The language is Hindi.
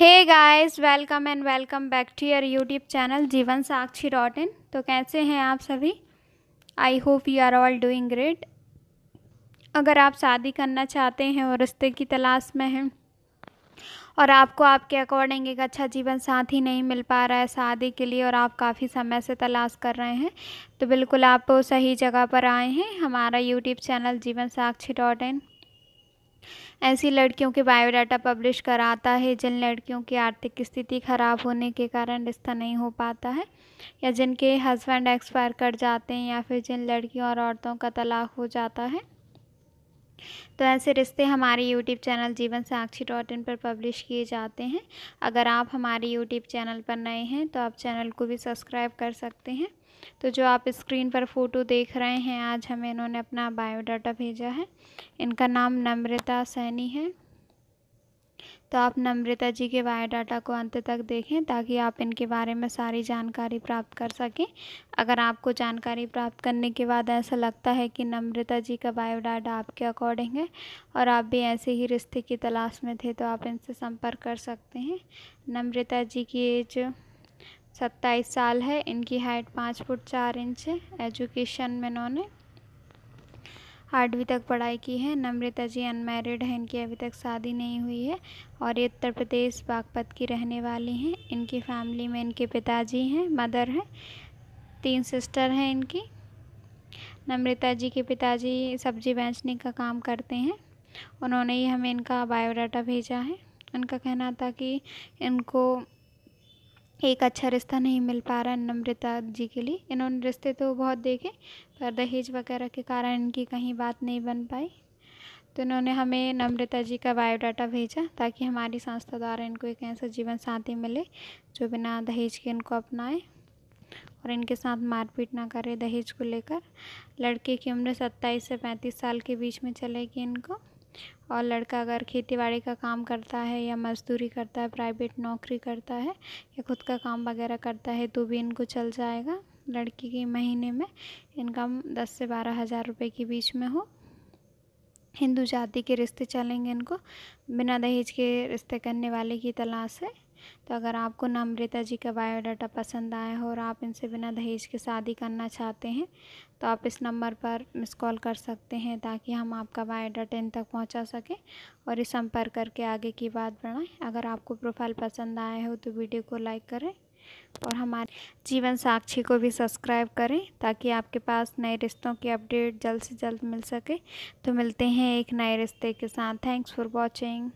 hey guys welcome and welcome back to your YouTube channel Jeevan Sakshi dot in तो कैसे हैं आप सभी I hope you are all doing great अगर आप शादी करना चाहते हैं और रिश्ते की तलाश में हैं और आपको आपके अकॉर्डिंग एक अच्छा जीवन साथी नहीं मिल पा रहा है शादी के लिए और आप काफ़ी समय से तलाश कर रहे हैं तो बिल्कुल आप सही जगह पर आए हैं हमारा YouTube channel Jeevan Sakshi dot इन ऐसी लड़कियों के बायोडाटा पब्लिश कराता है जिन लड़कियों की आर्थिक स्थिति खराब होने के कारण रिश्ता नहीं हो पाता है या जिनके हस्बैंड एक्सपायर कर जाते हैं या फिर जिन लड़कियों और औरतों का तलाक हो जाता है तो ऐसे रिश्ते हमारे YouTube channel Jeevan Sakshi dot इन पर पब्लिश किए जाते हैं अगर आप हमारे यूट्यूब चैनल पर नए हैं तो आप चैनल को भी सब्सक्राइब कर सकते हैं तो जो आप स्क्रीन पर फ़ोटो देख रहे हैं आज हमें इन्होंने अपना बायोडाटा भेजा है इनका नाम नम्रता सैनी है तो आप नम्रता जी के बायोडाटा को अंत तक देखें ताकि आप इनके बारे में सारी जानकारी प्राप्त कर सकें अगर आपको जानकारी प्राप्त करने के बाद ऐसा लगता है कि नम्रता जी का बायोडाटा आपके अकॉर्डिंग है और आप भी ऐसे ही रिश्ते की तलाश में थे तो आप इनसे संपर्क कर सकते हैं नम्रता जी की एज सत्ताईस साल है इनकी हाइट पाँच फुट चार इंच है एजुकेशन में इन्होंने आठवीं तक पढ़ाई की है नम्रता जी अनमैरिड हैं इनकी अभी तक शादी नहीं हुई है और ये उत्तर प्रदेश बागपत की रहने वाली हैं इनकी फैमिली में इनके पिताजी हैं मदर हैं तीन सिस्टर हैं इनकी नम्रता जी के पिताजी सब्जी बेचने का काम करते हैं उन्होंने ही हमें इनका बायोडाटा भेजा है उनका कहना था कि इनको एक अच्छा रिश्ता नहीं मिल पा रहा नम्रता जी के लिए इन्होंने रिश्ते तो बहुत देखे पर दहेज वगैरह के कारण इनकी कहीं बात नहीं बन पाई तो इन्होंने हमें नम्रता जी का बायोडाटा भेजा ताकि हमारी संस्था द्वारा इनको एक ऐसा जीवन साथी मिले जो बिना दहेज के इनको अपनाए और इनके साथ मारपीट ना करे दहेज को लेकर लड़के की उम्र सत्ताईस से पैंतीस साल के बीच में चलेगी इनको और लड़का अगर खेती बाड़ी का काम करता है या मज़दूरी करता है प्राइवेट नौकरी करता है या खुद का काम वगैरह करता है तो भी इनको चल जाएगा लड़की के महीने में इनकम दस से बारह हज़ार रुपये के बीच में हो हिंदू जाति के रिश्ते चलेंगे इनको बिना दहेज के रिश्ते करने वाले की तलाश है तो अगर आपको नम्रता जी का बायोडाटा पसंद आया हो और आप इनसे बिना दहेज के शादी करना चाहते हैं तो आप इस नंबर पर मिस कॉल कर सकते हैं ताकि हम आपका बायोडाटा इन तक पहुंचा सकें और इस संपर्क करके आगे की बात बढ़ाएं अगर आपको प्रोफाइल पसंद आया हो तो वीडियो को लाइक करें और हमारे जीवन साक्षी को भी सब्सक्राइब करें ताकि आपके पास नए रिश्तों की अपडेट जल्द से जल्द मिल सके तो मिलते हैं एक नए रिश्ते के साथ थैंक्स फॉर वॉचिंग